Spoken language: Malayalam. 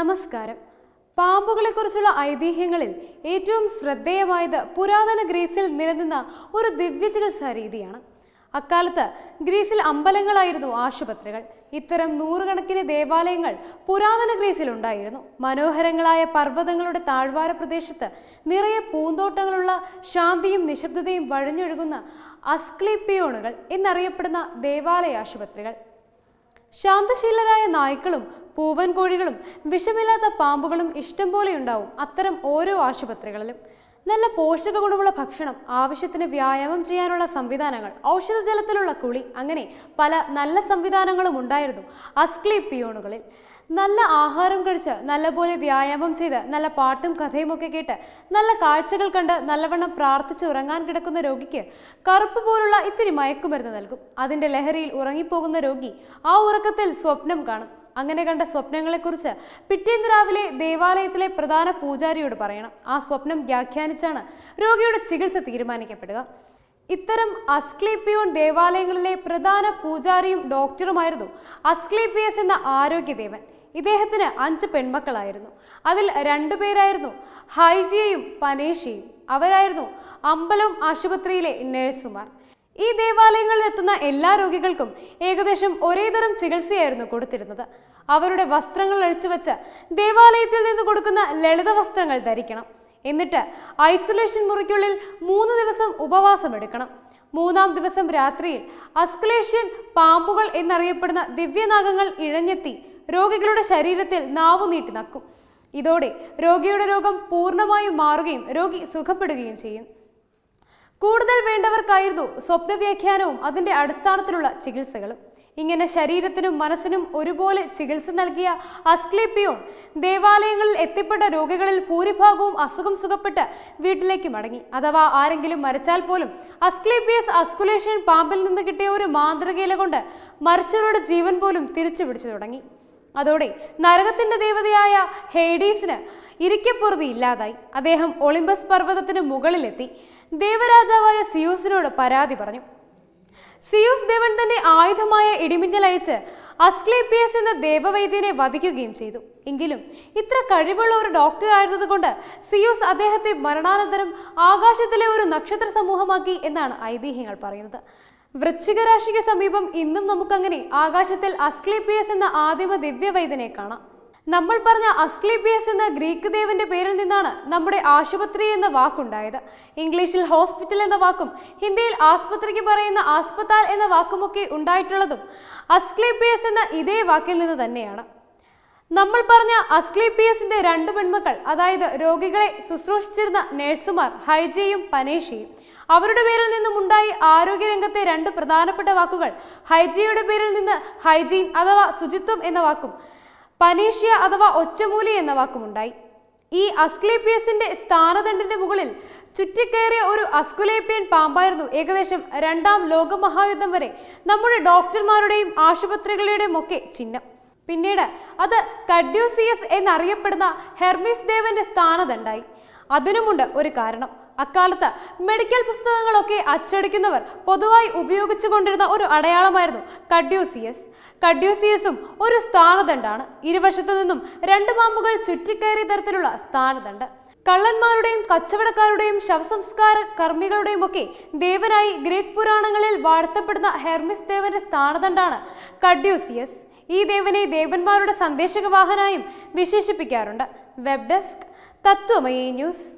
നമസ്കാരം പാമ്പുകളെക്കുറിച്ചുള്ള ഐതിഹ്യങ്ങളിൽ ഏറ്റവും ശ്രദ്ധേയമായത് പുരാതന ഗ്രീസിൽ നിലനിന്ന ഒരു ദിവ്യ ചികിത്സാ രീതിയാണ് അക്കാലത്ത് ഗ്രീസിൽ അമ്പലങ്ങളായിരുന്നു ആശുപത്രികൾ ഇത്തരം നൂറുകണക്കിന് ദേവാലയങ്ങൾ പുരാതന ഗ്രീസിൽ ഉണ്ടായിരുന്നു മനോഹരങ്ങളായ പർവ്വതങ്ങളുടെ താഴ്വാര പ്രദേശത്ത് നിറയെ പൂന്തോട്ടങ്ങളുള്ള ശാന്തിയും നിശബ്ദതയും വഴഞ്ഞൊഴുകുന്ന അസ്ക്ലിപ്പിയോണുകൾ എന്നറിയപ്പെടുന്ന ദേവാലയ ആശുപത്രികൾ ശാന്തശീലരായ നായ്ക്കളും പൂവൻ കോഴികളും വിഷമില്ലാത്ത പാമ്പുകളും ഇഷ്ടം പോലെ ഉണ്ടാവും അത്തരം ഓരോ ആശുപത്രികളിലും നല്ല പോഷക ഗുണമുള്ള ഭക്ഷണം ആവശ്യത്തിന് വ്യായാമം ചെയ്യാനുള്ള സംവിധാനങ്ങൾ ഔഷധജലത്തിലുള്ള കുളി അങ്ങനെ പല നല്ല സംവിധാനങ്ങളും ഉണ്ടായിരുന്നു അസ്ക്ലീപിയോണുകളിൽ നല്ല ആഹാരം കഴിച്ച് നല്ലപോലെ വ്യായാമം ചെയ്ത് നല്ല പാട്ടും കഥയും ഒക്കെ കേട്ട് നല്ല കാഴ്ചകൾ കണ്ട് നല്ലവണ്ണം പ്രാർത്ഥിച്ച് ഉറങ്ങാൻ കിടക്കുന്ന രോഗിക്ക് കറുപ്പ് പോലുള്ള ഇത്തിരി മയക്കുമരുന്ന് നൽകും അതിന്റെ ലഹരിയിൽ ഉറങ്ങിപ്പോകുന്ന രോഗി ആ ഉറക്കത്തിൽ സ്വപ്നം കാണും അങ്ങനെ കണ്ട സ്വപ്നങ്ങളെക്കുറിച്ച് പിറ്റേന്ന് രാവിലെ ദേവാലയത്തിലെ പ്രധാന പൂജാരിയോട് പറയണം ആ സ്വപ്നം വ്യാഖ്യാനിച്ചാണ് രോഗിയുടെ ചികിത്സ തീരുമാനിക്കപ്പെടുക ഇത്തരം അസ്ക്ലീപ്പിയോൺ ദേവാലയങ്ങളിലെ പ്രധാന പൂജാരിയും ഡോക്ടറുമായിരുന്നു അസ്ക്ലീപ്പിയസ് എന്ന ആരോഗ്യദേവൻ ഇദ്ദേഹത്തിന് അഞ്ച് പെൺമക്കളായിരുന്നു അതിൽ രണ്ടുപേരായിരുന്നു ഹൈജിയയും പനേഷിയും അവരായിരുന്നു അമ്പലം ആശുപത്രിയിലെ നഴ്സുമാർ ഈ ദേവാലയങ്ങളിൽ എത്തുന്ന എല്ലാ രോഗികൾക്കും ഏകദേശം ഒരേ തരം ചികിത്സയായിരുന്നു കൊടുത്തിരുന്നത് അവരുടെ വസ്ത്രങ്ങൾ അഴിച്ചുവെച്ച് ദേവാലയത്തിൽ നിന്ന് കൊടുക്കുന്ന ലളിത വസ്ത്രങ്ങൾ ധരിക്കണം എന്നിട്ട് ഐസൊലേഷൻ മുറിക്കുള്ളിൽ മൂന്ന് ദിവസം ഉപവാസം എടുക്കണം മൂന്നാം ദിവസം രാത്രിയിൽ അസ്കലേഷ്യൻ പാമ്പുകൾ എന്നറിയപ്പെടുന്ന ദിവ്യനാഗങ്ങൾ ഇഴഞ്ഞെത്തി രോഗികളുടെ ശരീരത്തിൽ നാവു നീട്ടി നക്കും ഇതോടെ രോഗിയുടെ രോഗം പൂർണ്ണമായും മാറുകയും രോഗി സുഖപ്പെടുകയും ചെയ്യും കൂടുതൽ വേണ്ടവർക്കായിരുന്നു സ്വപ്നവ്യാഖ്യാനവും അതിൻ്റെ അടിസ്ഥാനത്തിലുള്ള ചികിത്സകളും ഇങ്ങനെ ശരീരത്തിനും മനസ്സിനും ഒരുപോലെ ചികിത്സ നൽകിയ അസ്ക്ലേപ്പിയോൺ ദേവാലയങ്ങളിൽ എത്തിപ്പെട്ട രോഗികളിൽ ഭൂരിഭാഗവും അസുഖം സുഖപ്പെട്ട് വീട്ടിലേക്ക് മടങ്ങി അഥവാ ആരെങ്കിലും മരിച്ചാൽ പോലും അസ്ക്ലിപ്പിയസ് അസ്കുലേഷ്യൻ പാമ്പിൽ നിന്ന് കിട്ടിയ ഒരു മാന്ത്രികയില കൊണ്ട് മരിച്ചവരുടെ ജീവൻ പോലും തിരിച്ചു പിടിച്ചു തുടങ്ങി അതോടെ നരകത്തിന്റെ ദേവതയായ ഹേഡീസിന് ഇരിക്കപ്പുറതി ഇല്ലാതായി അദ്ദേഹം ഒളിമ്പസ് പർവ്വതത്തിന് മുകളിലെത്തി ദേവരാജാവായ സിയൂസിനോട് പരാതി പറഞ്ഞു സിയൂസ് ദേവൻ തന്റെ ആയുധമായ ഇടിമിന്നൽ അസ്ക്ലീപ്പിയസ് അസ്ക്ലേപ്പിയസ് എന്ന ദേവവൈദ്യനെ വധിക്കുകയും ചെയ്തു എങ്കിലും ഇത്ര കഴിവുള്ള ഒരു ഡോക്ടർ ആയിരുന്നതുകൊണ്ട് സിയൂസ് അദ്ദേഹത്തെ മരണാനന്തരം ആകാശത്തിലെ ഒരു നക്ഷത്ര സമൂഹമാക്കി എന്നാണ് ഐതിഹ്യങ്ങൾ പറയുന്നത് വൃശ്ചിക രാശിക്ക് സമീപം ഇന്നും നമുക്കങ്ങനെ ആകാശത്തിൽ അസ്ക്ലീപിയസ് എന്ന ആദിമ ദിവ്യവൈദനെ കാണാം നമ്മൾ പറഞ്ഞ അസ്ക്ലീപിയസ് എന്ന ഗ്രീക്ക് ദേവന്റെ പേരിൽ നിന്നാണ് നമ്മുടെ ആശുപത്രി എന്ന വാക്കുണ്ടായത് ഇംഗ്ലീഷിൽ ഹോസ്പിറ്റൽ എന്ന വാക്കും ഹിന്ദിയിൽ ആസ്പത്രിക്ക് പറയുന്ന ആസ്പത്താൽ എന്ന വാക്കുമൊക്കെ ഉണ്ടായിട്ടുള്ളതും അസ്ക്ലീപിയസ് എന്ന ഇതേ വാക്കിൽ നിന്ന് തന്നെയാണ് നമ്മൾ പറഞ്ഞ അസ്ക്ലീപിയസിന്റെ രണ്ട് പെൺമക്കൾ അതായത് രോഗികളെ ശുശ്രൂഷിച്ചിരുന്ന നഴ്സുമാർ ഹൈജയും പനേഷയും അവരുടെ പേരിൽ നിന്നും ഉണ്ടായി ആരോഗ്യരംഗത്തെ രണ്ട് പ്രധാനപ്പെട്ട വാക്കുകൾ ഹൈജയുടെ പേരിൽ നിന്ന് ഹൈജീൻ അഥവാ ശുചിത്വം എന്ന വാക്കും പനീഷ്യ അഥവാ ഒറ്റമൂലി എന്ന വാക്കും ഉണ്ടായി ഈ അസ്ക്ലീപിയസിന്റെ സ്ഥാനദണ്ഡിന്റെ മുകളിൽ ചുറ്റിക്കേറിയ ഒരു അസ്കുലേപ്യൻ പാമ്പായിരുന്നു ഏകദേശം രണ്ടാം ലോകമഹായുദ്ധം വരെ നമ്മുടെ ഡോക്ടർമാരുടെയും ആശുപത്രികളുടെയും ഒക്കെ ചിഹ്നം പിന്നീട് അത് കഡ്യൂസിയസ് എന്നറിയപ്പെടുന്ന ഹെർമിസ് ദേവന്റെ സ്ഥാനതണ്ടായി അതിനുമുണ്ട് ഒരു കാരണം അക്കാലത്ത് മെഡിക്കൽ പുസ്തകങ്ങളൊക്കെ അച്ചടിക്കുന്നവർ പൊതുവായി ഉപയോഗിച്ചു കൊണ്ടിരുന്ന ഒരു അടയാളമായിരുന്നു കഡ്യൂസിയസ് കഡ്യൂസിയസും ഒരു സ്ഥാനദണ്ഡാണ് ഇരുവശത്തു നിന്നും രണ്ട് പാമ്പുകൾ ചുറ്റിക്കയറിയ തരത്തിലുള്ള സ്ഥാനദണ്ഡ് കള്ളന്മാരുടെയും കച്ചവടക്കാരുടെയും ശവസംസ്കാര കർമ്മികളുടെയും ഒക്കെ ദേവനായി ഗ്രീക്ക് പുരാണങ്ങളിൽ വാഴ്ത്തപ്പെടുന്ന ഹെർമിസ് ദേവന്റെ സ്ഥാനദണ്ഡാണ് കഡ്യൂസിയസ് ഈ ദേവനെ ദേവന്മാരുടെ വാഹനായും വിശേഷിപ്പിക്കാറുണ്ട് വെബ് ഡെസ്ക് തത്വമയി ന്യൂസ്